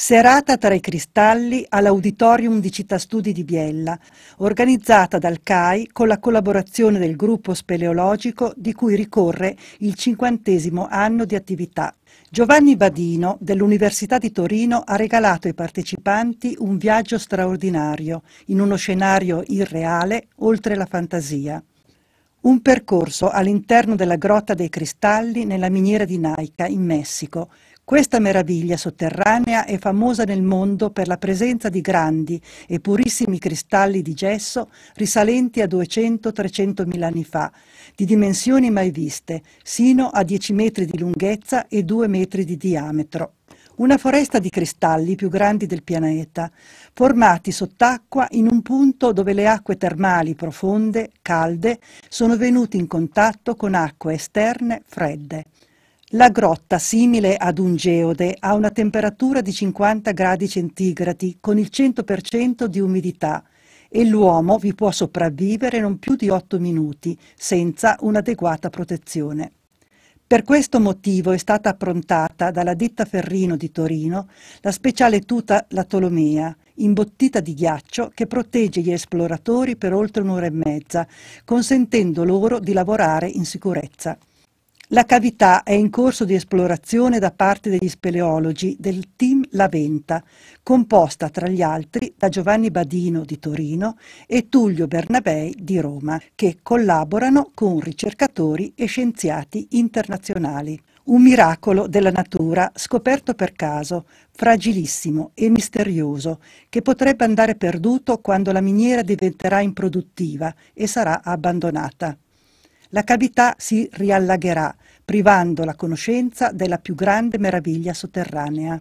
Serata tra i cristalli all'Auditorium di Città Studi di Biella, organizzata dal CAI con la collaborazione del gruppo speleologico di cui ricorre il cinquantesimo anno di attività. Giovanni Badino dell'Università di Torino ha regalato ai partecipanti un viaggio straordinario in uno scenario irreale oltre la fantasia. Un percorso all'interno della Grotta dei Cristalli nella miniera di Naica in Messico, questa meraviglia sotterranea è famosa nel mondo per la presenza di grandi e purissimi cristalli di gesso risalenti a 200-300 mila anni fa, di dimensioni mai viste, sino a 10 metri di lunghezza e 2 metri di diametro. Una foresta di cristalli più grandi del pianeta, formati sott'acqua in un punto dove le acque termali profonde, calde, sono venute in contatto con acque esterne fredde. La grotta, simile ad un geode, ha una temperatura di 50 gradi centigradi con il 100% di umidità e l'uomo vi può sopravvivere non più di 8 minuti senza un'adeguata protezione. Per questo motivo è stata approntata dalla ditta Ferrino di Torino la speciale tuta La Tolomea, imbottita di ghiaccio che protegge gli esploratori per oltre un'ora e mezza, consentendo loro di lavorare in sicurezza. La cavità è in corso di esplorazione da parte degli speleologi del team La Venta, composta tra gli altri da Giovanni Badino di Torino e Tullio Bernabei di Roma, che collaborano con ricercatori e scienziati internazionali. Un miracolo della natura scoperto per caso, fragilissimo e misterioso, che potrebbe andare perduto quando la miniera diventerà improduttiva e sarà abbandonata la cavità si riallagherà, privando la conoscenza della più grande meraviglia sotterranea.